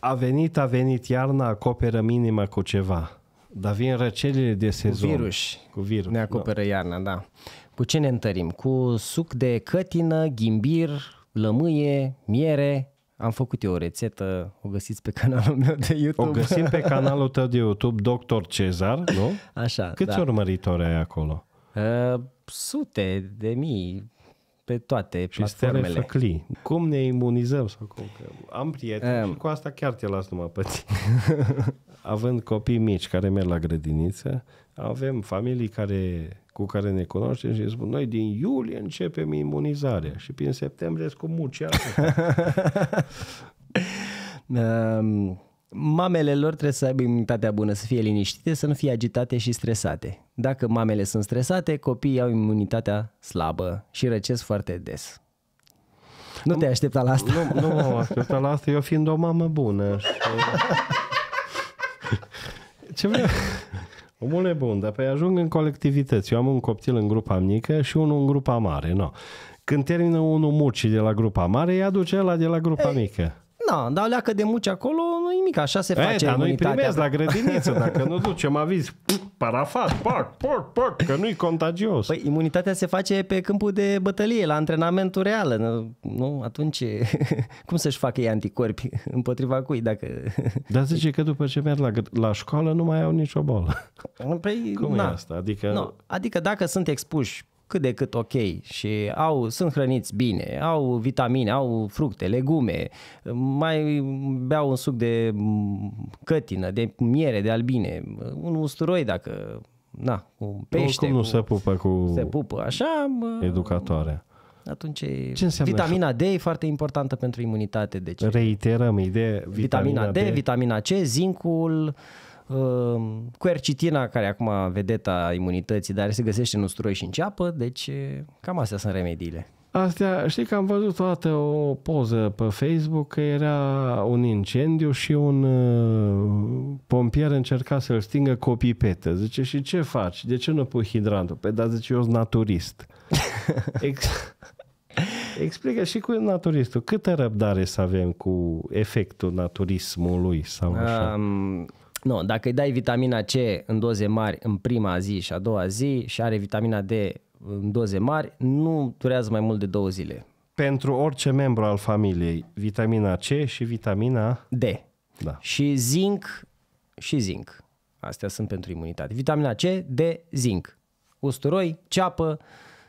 a venit, a venit iarna, acoperă minima cu ceva. Dar vin răcelile de sezon. Cu virus. Cu virus. Ne da. acoperă no. iarna, da. Cu ce ne întărim? Cu suc de cătină, ghimbir, lămâie, miere. Am făcut eu o rețetă, o găsiți pe canalul meu de YouTube. O găsim pe canalul tău de YouTube, dr. Cezar, nu? Așa, Câți da. urmăritori ai acolo? Uh, sute de mii, pe toate și platformele. Și făclii. Cum ne imunizăm sau cum? am prieteni um. și cu asta chiar te las numai pe Având copii mici care merg la grădiniță, avem familii care, cu care ne cunoaștem și spun, noi din iulie începem imunizarea și prin septembrie cu mucea. um mamele lor trebuie să aibă imunitatea bună, să fie liniștite, să nu fie agitate și stresate. Dacă mamele sunt stresate, copiii au imunitatea slabă și răcesc foarte des. Nu te aștepta la asta. Nu, nu mă așteptat la asta, eu fiind o mamă bună. Și... Ce vreau? Omul e bun, dar pe păi, ajung în colectivități. Eu am un copil în grupa mică și unul în grupa mare. No. Când termină unul murci de la grupa mare, îi aduce la de la grupa Ei. mică. Da, dar leacă de muci acolo, nu nimic, așa se eh, face e, Da, nu-i primesc la grădiniță, dacă nu ducem aviz, parafat, pac, pac, pac, că nu-i contagios. Păi imunitatea se face pe câmpul de bătălie, la antrenamentul real, nu? Atunci, cum să-și facă ei anticorpi împotriva cui, dacă... Dar zice că după ce merg la, la școală nu mai au nicio bolă. Păi, cum na, e asta? Adică... Nu, adică dacă sunt expuși cât de cât ok și au, sunt hrăniți bine, au vitamine, au fructe, legume, mai beau un suc de cătină, de miere, de albine, un usturoi dacă, na, cu pește. Oricum nu cu, se pupă cu se pupă, așa, educatoarea atunci Ce vitamina D e foarte importantă pentru imunitate. Deci, Reiterăm ideea. Vitamina, vitamina D, D, vitamina C, zincul, uh, Quercitina, ehm, care acum vedeta imunității, dar se găsește în usturoi și în ceapă, deci cam astea sunt remediile. Astea, știi că am văzut dată o poză pe Facebook că era un incendiu și un pompier încerca să-l stingă cu o pipetă. Zice, și ce faci? De ce nu pui hidrantul? Pe păi, dar zice, eu sunt naturist. Ex- Explică și cu naturistul. Câtă răbdare să avem cu efectul naturismului sau așa? Um, nu, dacă îi dai vitamina C în doze mari în prima zi și a doua zi și are vitamina D în doze mari, nu durează mai mult de două zile. Pentru orice membru al familiei, vitamina C și vitamina D. Da. Și zinc și zinc. Astea sunt pentru imunitate. Vitamina C, D, zinc. Usturoi, ceapă, uh,